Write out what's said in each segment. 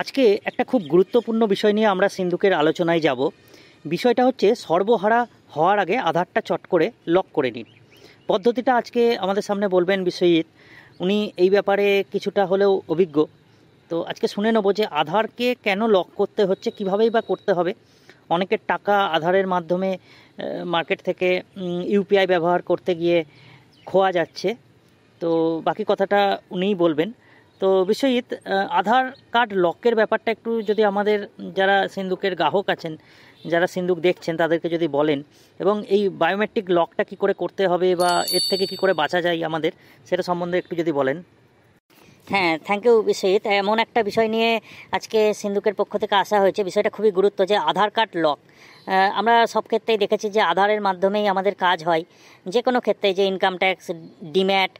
আজকে একটা খুব গুরুত্বপূর্ণ বিষয় নিয়ে আমরা সিন্ধুকের আলোচনায় যাব বিষয়টা হচ্ছে সর্বহারা হওয়ার আগে আধারটা চট করে লক করে নিন পদ্ধতিটা আজকে আমাদের সামনে বলবেন বিশ্বজিৎ উনি এই ব্যাপারে কিছুটা হলেও অভিজ্ঞ তো আজকে শুনে নেবো যে আধারকে কেন লক করতে হচ্ছে কীভাবেই বা করতে হবে অনেকের টাকা আধারের মাধ্যমে মার্কেট থেকে ইউপিআই ব্যবহার করতে গিয়ে খোয়া যাচ্ছে তো বাকি কথাটা উনিই বলবেন তো বিশ্বজিৎ আধার কার্ড লকের ব্যাপারটা একটু যদি আমাদের যারা সিন্দুকের গ্রাহক আছেন যারা সিন্দুক দেখছেন তাদেরকে যদি বলেন এবং এই বায়োমেট্রিক লকটা কি করে করতে হবে বা এর থেকে কি করে বাঁচা যায় আমাদের সেটা সম্বন্ধে একটু যদি বলেন হ্যাঁ থ্যাংক ইউ বিশ্বজিৎ এমন একটা বিষয় নিয়ে আজকে সিন্ধুকের পক্ষ থেকে আসা হয়েছে বিষয়টা খুবই গুরুত্ব যে আধার কার্ড লক আমরা সব ক্ষেত্রেই দেখেছি যে আধারের মাধ্যমেই আমাদের কাজ হয় যে কোনো ক্ষেত্রে যে ইনকাম ট্যাক্স ডিম্যাট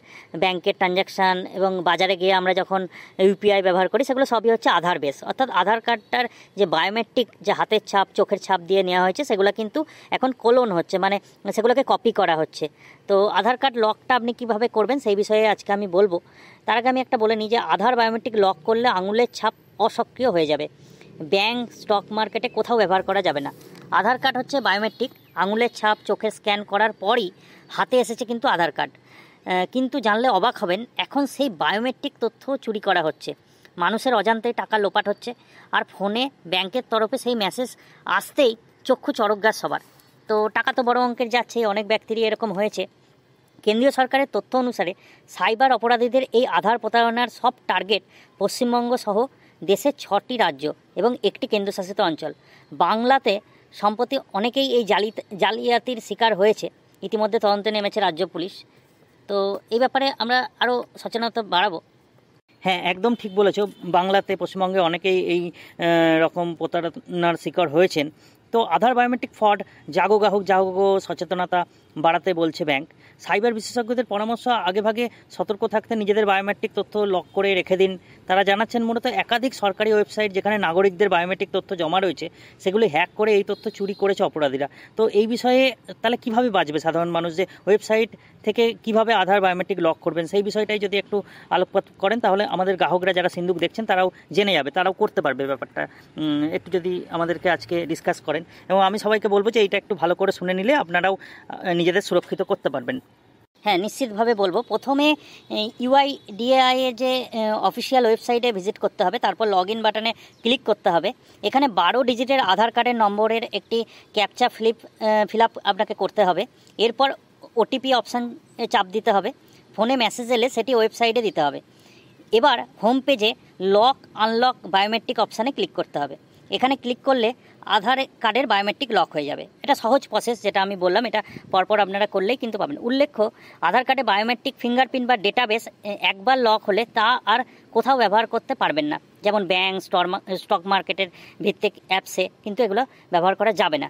ব্যাংকের ট্রানজ্যাকশান এবং বাজারে গিয়ে আমরা যখন ইউপিআই ব্যবহার করি সেগুলো সবই হচ্ছে আধার বেস অর্থাৎ আধার কার্ডটার যে বায়োমেট্রিক যে হাতের ছাপ চোখের ছাপ দিয়ে নেওয়া হয়েছে সেগুলো কিন্তু এখন কোলন হচ্ছে মানে সেগুলোকে কপি করা হচ্ছে তো আধার কার্ড লকটা আপনি কিভাবে করবেন সেই বিষয়ে আজকে আমি বলবো তার আগে আমি একটা বলে নিই যে আধার বায়োমেট্রিক লক করলে আঙুলের ছাপ অসক্রিয় হয়ে যাবে ব্যাংক স্টক মার্কেটে কোথাও ব্যবহার করা যাবে না আধার কার্ড হচ্ছে বায়োমেট্রিক আঙুলের ছাপ চোখে স্ক্যান করার পরই হাতে এসেছে কিন্তু আধার কার্ড কিন্তু জানলে অবাক হবেন এখন সেই বায়োমেট্রিক তথ্য চুরি করা হচ্ছে মানুষের অজান্তে টাকা লোপাট হচ্ছে আর ফোনে ব্যাংকের তরফে সেই মেসেজ আসতেই চক্ষু চরক সবার তো টাকা তো বড় অঙ্কের যাচ্ছে অনেক ব্যক্তিরই এরকম হয়েছে কেন্দ্রীয় সরকারের তথ্য অনুসারে সাইবার অপরাধীদের এই আধার প্রতারণার সব টার্গেট পশ্চিমবঙ্গ সহ দেশের ছটি রাজ্য এবং একটি কেন্দ্রশাসিত অঞ্চল বাংলাতে সম্প্রতি অনেকেই এই জালি জালিয়াতির শিকার হয়েছে ইতিমধ্যে তদন্তে নেমেছে রাজ্য পুলিশ তো এই ব্যাপারে আমরা আরও সচেতনতা বাড়াবো হ্যাঁ একদম ঠিক বলেছ বাংলাতে পশ্চিমবঙ্গে অনেকেই এই রকম প্রতারণার শিকার হয়েছেন তো আধার বায়োমেট্রিক ফ্রড জাগো গ্রাহক জাগো সচেতনতা বাড়াতে বলছে ব্যাংক সাইবার বিশেষজ্ঞদের পরামর্শ আগেভাগে সতর্ক থাকতে নিজেদের বায়োমেট্রিক তথ্য লক করে রেখে দিন তারা জানাচ্ছেন মূলত একাধিক সরকারি ওয়েবসাইট যেখানে নাগরিকদের বায়োমেট্রিক তথ্য জমা রয়েছে সেগুলি হ্যাক করে এই তথ্য চুরি করেছে অপরাধীরা তো এই বিষয়ে তাহলে কিভাবে বাঁচবে সাধারণ মানুষ যে ওয়েবসাইট থেকে কিভাবে আধার বায়োমেট্রিক লক করবেন সেই বিষয়টাই যদি একটু আলোকপাত করেন তাহলে আমাদের গ্রাহকরা যারা সিন্ধুক দেখছেন তারাও জেনে যাবে তারাও করতে পারবে ব্যাপারটা একটু যদি আমাদেরকে আজকে ডিসকাস করেন এবং আমি সবাইকে বলবো যে এইটা একটু ভালো করে শুনে নিলে আপনারাও নিজেদের সুরক্ষিত করতে পারবেন হ্যাঁ নিশ্চিতভাবে বলবো প্রথমে ডিএআই এর যে অফিসিয়াল ওয়েবসাইটে ভিজিট করতে হবে তারপর লগ ইন বাটনে ক্লিক করতে হবে এখানে বারো ডিজিটের আধার কার্ডের নম্বরের একটি ক্যাপচা ফ্লিপ ফিল আপ আপনাকে করতে হবে এরপর ওটিপি অপশান চাপ দিতে হবে ফোনে মেসেজ এলে সেটি ওয়েবসাইটে দিতে হবে এবার হোম পেজে লক আনলক বায়োমেট্রিক অপশানে ক্লিক করতে হবে এখানে ক্লিক করলে আধার কার্ডের বায়োমেট্রিক লক হয়ে যাবে এটা সহজ প্রসেস যেটা আমি বললাম এটা পরপর আপনারা করলেই কিন্তু পাবেন উল্লেখ্য আধার কার্ডে বায়োমেট্রিক ফিঙ্গারপ্রিন্ট বা ডেটাবেস একবার লক হলে তা আর কোথাও ব্যবহার করতে পারবেন না যেমন ব্যাঙ্ক স্টক মার্কেটের ভিত্তিক অ্যাপসে কিন্তু এগুলো ব্যবহার করা যাবে না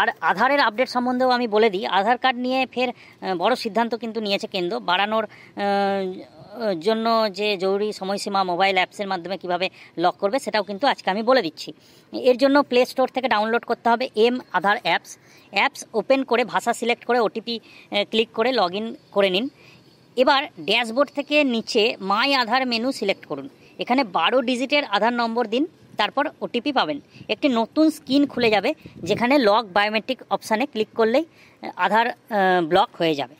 আর আধারের আপডেট সম্বন্ধেও আমি বলে দিই আধার কার্ড নিয়ে ফের বড় সিদ্ধান্ত কিন্তু নিয়েছে কেন্দ্র বাড়ানোর জন্য যে জরুরি সময়সীমা মোবাইল অ্যাপসের মাধ্যমে কিভাবে লক করবে সেটাও কিন্তু আজকে আমি বলে দিচ্ছি এর জন্য প্লে স্টোর থেকে ডাউনলোড করতে হবে M Aadhaar apps apps open করে ভাষা সিলেক্ট করে ওটিপি ক্লিক করে লগ করে নিন এবার ড্যাশবোর্ড থেকে নিচে মাই আধার মেনু সিলেক্ট করুন এখানে বারো ডিজিটের আধার নম্বর দিন তারপর ওটিপি পাবেন একটি নতুন স্ক্রিন খুলে যাবে যেখানে লক বায়োমেট্রিক অপশানে ক্লিক করলেই আধার ব্লক হয়ে যাবে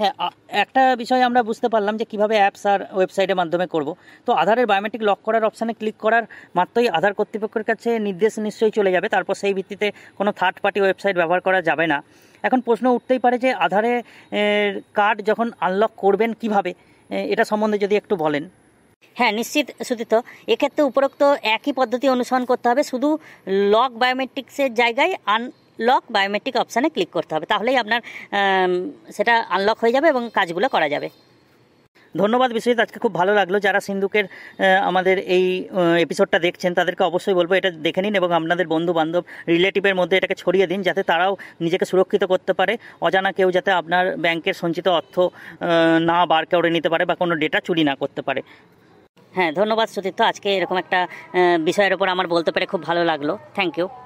হ্যাঁ একটা বিষয় আমরা বুঝতে পারলাম যে কিভাবে অ্যাপস আর ওয়েবসাইটের মাধ্যমে করব তো আধারের বায়োমেট্রিক লক করার অপশানে ক্লিক করার মাত্রই আধার কর্তৃপক্ষের কাছে নির্দেশ নিশ্চয়ই চলে যাবে তারপর সেই ভিত্তিতে কোনো থার্ড পার্টি ওয়েবসাইট ব্যবহার করা যাবে না এখন প্রশ্ন উঠতেই পারে যে আধারে কার্ড যখন আনলক করবেন কিভাবে এটা সম্বন্ধে যদি একটু বলেন হ্যাঁ নিশ্চিত সুতীর্থ এক্ষেত্রে উপরোক্ত একই পদ্ধতি অনুসরণ করতে হবে শুধু লক বায়োমেট্রিক্সের জায়গায় আন লক বায়োমেট্রিক অপশানে ক্লিক করতে হবে তাহলেই আপনার সেটা আনলক হয়ে যাবে এবং কাজগুলো করা যাবে ধন্যবাদ বিশ্বজিৎ আজকে খুব ভালো লাগলো যারা সিন্ধুকের আমাদের এই এপিসোডটা দেখছেন তাদেরকে অবশ্যই বলবো এটা দেখে নিন এবং আপনাদের বন্ধু বান্ধব রিলেটিভের মধ্যে এটাকে ছড়িয়ে দিন যাতে তারাও নিজেকে সুরক্ষিত করতে পারে অজানা কেউ যাতে আপনার ব্যাংকের সঞ্চিত অর্থ না বার করে নিতে পারে বা কোনো ডেটা চুরি না করতে পারে হ্যাঁ ধন্যবাদ সতীর্থ আজকে এরকম একটা বিষয়ের ওপর আমার বলতে পেরে খুব ভালো লাগলো থ্যাংক ইউ